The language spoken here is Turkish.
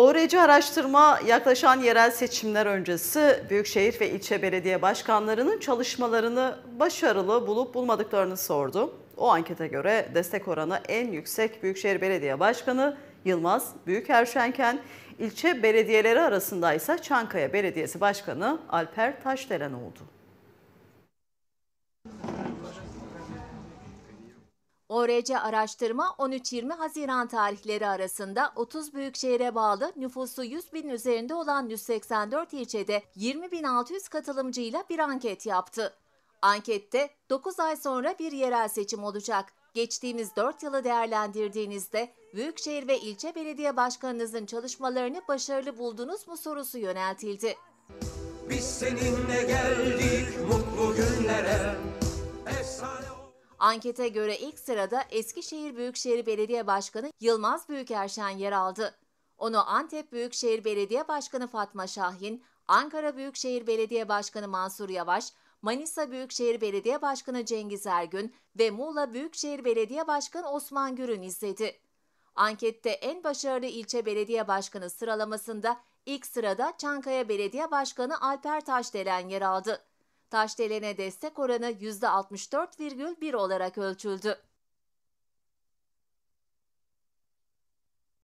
ORC araştırma yaklaşan yerel seçimler öncesi büyükşehir ve ilçe belediye başkanlarının çalışmalarını başarılı bulup bulmadıklarını sordu. O ankete göre destek oranı en yüksek Büyükşehir Belediye Başkanı Yılmaz Büyükerşenken, ilçe belediyeleri arasında ise Çankaya Belediyesi Başkanı Alper Taşdelen oldu. ORC araştırma 13-20 Haziran tarihleri arasında 30 büyük şehre bağlı nüfusu 100 bin üzerinde olan 184 ilçede 20.600 katılımcıyla bir anket yaptı. Ankette 9 ay sonra bir yerel seçim olacak. Geçtiğimiz 4 yılı değerlendirdiğinizde büyükşehir ve ilçe belediye başkanınızın çalışmalarını başarılı buldunuz mu sorusu yöneltildi. Biz seninle gel Ankete göre ilk sırada Eskişehir Büyükşehir Belediye Başkanı Yılmaz Büyükerşen yer aldı. Onu Antep Büyükşehir Belediye Başkanı Fatma Şahin, Ankara Büyükşehir Belediye Başkanı Mansur Yavaş, Manisa Büyükşehir Belediye Başkanı Cengiz Ergün ve Muğla Büyükşehir Belediye Başkanı Osman Gürün izledi. Ankette en başarılı ilçe belediye başkanı sıralamasında ilk sırada Çankaya Belediye Başkanı Alper Taşdelen yer aldı. Taşdelen'e destek oranı %64,1 olarak ölçüldü.